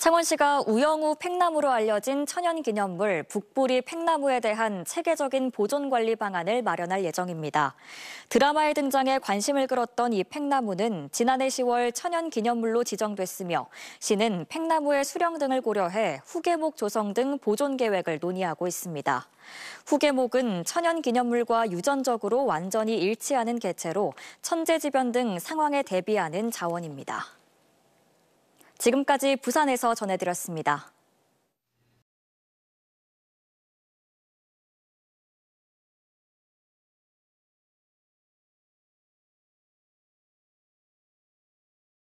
창원시가 우영우 팽나무로 알려진 천연기념물 북부리 팽나무에 대한 체계적인 보존관리 방안을 마련할 예정입니다. 드라마에 등장해 관심을 끌었던 이 팽나무는 지난해 10월 천연기념물로 지정됐으며 시는 팽나무의 수령 등을 고려해 후계목 조성 등 보존 계획을 논의하고 있습니다. 후계목은 천연기념물과 유전적으로 완전히 일치하는 개체로 천재지변 등 상황에 대비하는 자원입니다. 지금까지 부산에서 전해드렸습니다.